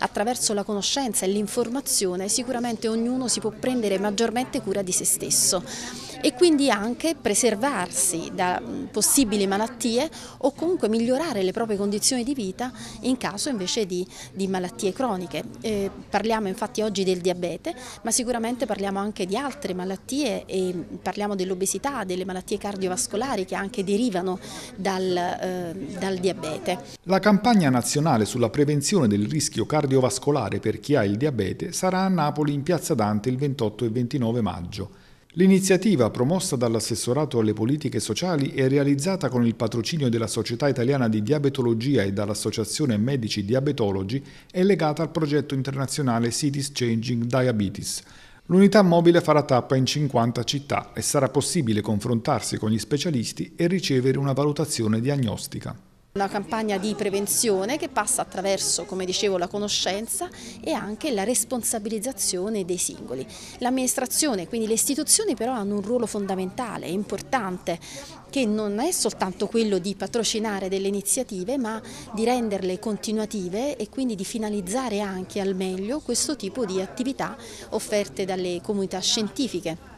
Attraverso la conoscenza e l'informazione sicuramente ognuno si può prendere maggiormente cura di se stesso e quindi anche preservarsi da mm, possibili malattie o comunque migliorare le proprie condizioni di vita in caso invece di, di malattie croniche. Eh, parliamo infatti oggi del diabete, ma sicuramente parliamo anche di altre malattie e mm, parliamo dell'obesità, delle malattie cardiovascolari che anche derivano dal, eh, dal diabete. La campagna nazionale sulla prevenzione del rischio cardiovascolare per chi ha il diabete sarà a Napoli in Piazza Dante il 28 e 29 maggio. L'iniziativa, promossa dall'assessorato alle politiche sociali e realizzata con il patrocinio della Società Italiana di Diabetologia e dall'Associazione Medici Diabetologi, è legata al progetto internazionale Cities Changing Diabetes. L'unità mobile farà tappa in 50 città e sarà possibile confrontarsi con gli specialisti e ricevere una valutazione diagnostica. Una campagna di prevenzione che passa attraverso, come dicevo, la conoscenza e anche la responsabilizzazione dei singoli. L'amministrazione, quindi le istituzioni però hanno un ruolo fondamentale, importante, che non è soltanto quello di patrocinare delle iniziative ma di renderle continuative e quindi di finalizzare anche al meglio questo tipo di attività offerte dalle comunità scientifiche.